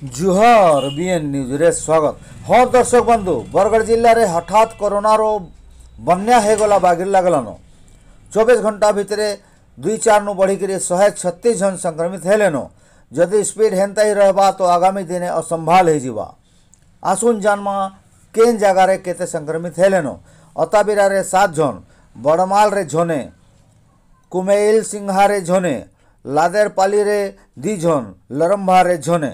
ଜୁହାର ବିଏନ୍ ନ୍ୟୁଜ୍ରେ ସ୍ୱାଗତ ହଁ ଦର୍ଶକ ବନ୍ଧୁ ବରଗଡ଼ ଜିଲ୍ଲାରେ ହଠାତ୍ କରୋନାର ବନ୍ୟା ହୋଇଗଲା ବାଗିରି ଲାଗଲାନ ଚବିଶ ଘଣ୍ଟା ଭିତରେ ଦୁଇ ଚାରନୁ ବଢ଼ିକିରି ଶହେ ଛତିଶ ଜଣ ସଂକ୍ରମିତ ହେଲେନ ଯଦି ସ୍ପିଡ୍ ହେନ୍ତା ହିଁ ରହିବା ତ ଆଗାମୀ ଦିନେ ଅସମ୍ଭାଳ ହୋଇଯିବା ଆସୁନ୍ ଜାନ୍ମା କେନ୍ ଜାଗାରେ କେତେ ସଂକ୍ରମିତ ହେଲେନ ଅତାବିରାରେ ସାତ ଜଣ ବଡ଼ମାଲରେ ଝନେ କୁମେଇଲ ସିଂହାରେ ଝନେ ଲାଦେରପାଲିରେ ଦୁଇ ଜଣ ଲରମ୍ଭାରେ ଝନେ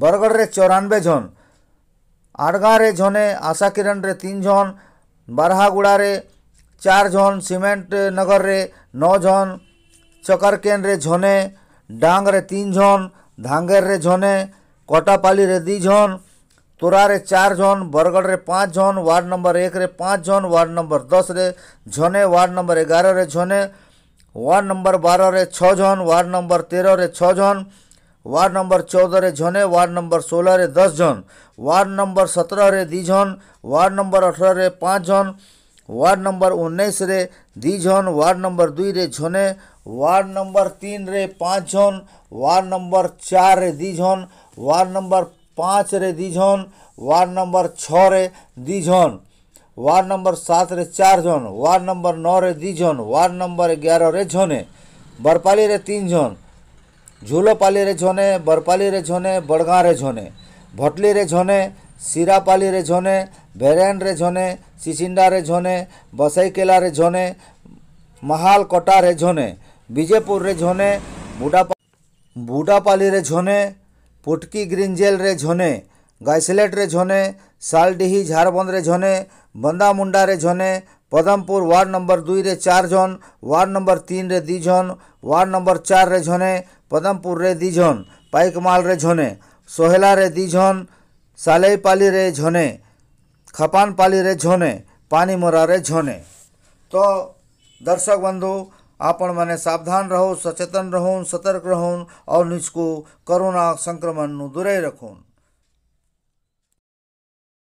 ବରଗଡ଼ରେ ଚଉରାନବେ ଜଣ ଆଡ଼ଗାଁରେ ଜଣେ ଆଶା କିରଣରେ ତିନି ଜଣ ବାରହାଗୁଡ଼ାରେ ଚାରି ଜଣ ସିମେଣ୍ଟ ନଗରରେ ନଅ ଜଣ ଚକରକେନ୍ରେ ଜଣେ ଡାଙ୍ଗରେ ତିନି ଜଣ ଧାଙ୍ଗେରରେ ଜଣେ କଟାପାଲିରେ ଦୁଇ ଜଣ ତୋରାରେ ଚାରି ଜଣ ବରଗଡ଼ରେ ପାଞ୍ଚ ଜଣ ୱାର୍ଡ଼ ନମ୍ବର ଏକରେ ପାଞ୍ଚ ଜଣ ୱାର୍ଡ଼ ନମ୍ବର ଦଶରେ ଜଣେ ୱାର୍ଡ଼ ନମ୍ବର ଏଗାରରେ ଜଣେ ୱାର୍ଡ଼ ନମ୍ବର ବାରରେ ଛଅ ଜଣ ୱାର୍ଡ଼ ନମ୍ବର ତେରରେ ଛଅ ଜଣ वार्ड नंबर चौदह रे झने वार्ड नंबर सोलह दस जन वार्ड नंबर सत्रह रे दी वार्ड नंबर अठारह पाँच जन वार्ड नंबर उन्नीस रे दी जन वार्ड नंबर दुई रे वार्ड नंबर तीन पाँच जन वार्ड नंबर चार रे वार्ड नंबर पाँच रे दी जन वार्ड नंबर छः रे दी वार्ड नंबर सात रे चार जन वार्ड नंबर नौ रे वार्ड नंबर ग्यारह रे झने बरपाली तीन जन ଝୁଲପାଲିରେ ଝନେ ବରପାଲିରେ ଝନେ ବଡ଼ଗାଁରେ ଝନେ ଭଟଲିରେ ଝନେ ସିରାପାଲିରେ ଝନେ ଭେରେଣ୍ଡରେ ଝନେ ସିସିଣ୍ଡାରେ ଝନେ ବସାଇକେଲାରେ ଝନେ ମହାଲକଟାରେ ଝନେ ବିଜେପୁରରେ ଝନେ ବୁଡ଼ାପା ବୁଡ଼ାପାଲିରେ ଝନେ ପୁଟକି ଗ୍ରିଞ୍ଜେଲରେ ଝନେ ଗାଇସଲେଟ୍ରେ ଝନେ ସାଲଡିହି ଝାରବନ୍ଦରେ ଝନେ ବନ୍ଦାମୁଣ୍ଡାରେ ଝନେ ପଦମପୁର ୱାର୍ଡ଼ ନମ୍ବର ଦୁଇରେ ଚାରି ଜଣ ୱାର୍ଡ଼ ନମ୍ବର ତିନିରେ ଦୁଇ ଜଣ ୱାର୍ଡ଼ ନମ୍ବର ଚାରିରେ ଜଣେ ପଦମପୁରରେ ଦୁଇ ଜଣ ପାଇକମାଲରେ ଜଣେ ସୋହେଲାରେ ଦୁଇ ଜଣ ସାଲେଇପାଲିରେ ଜଣେ ଖପାନପାଲିରେ ଜଣେ ପାଣିମରାରେ ଜଣେ ତ ଦର୍ଶକ ବନ୍ଧୁ ଆପଣମାନେ ସାବଧାନ ରହୁନ୍ ସଚେତନ ରହୁନ୍ ସତର୍କ ରହୁନ୍ ଆଉ ନିଜକୁ କରୋନା ସଂକ୍ରମଣରୁ ଦୂରେଇ ରଖୁନ୍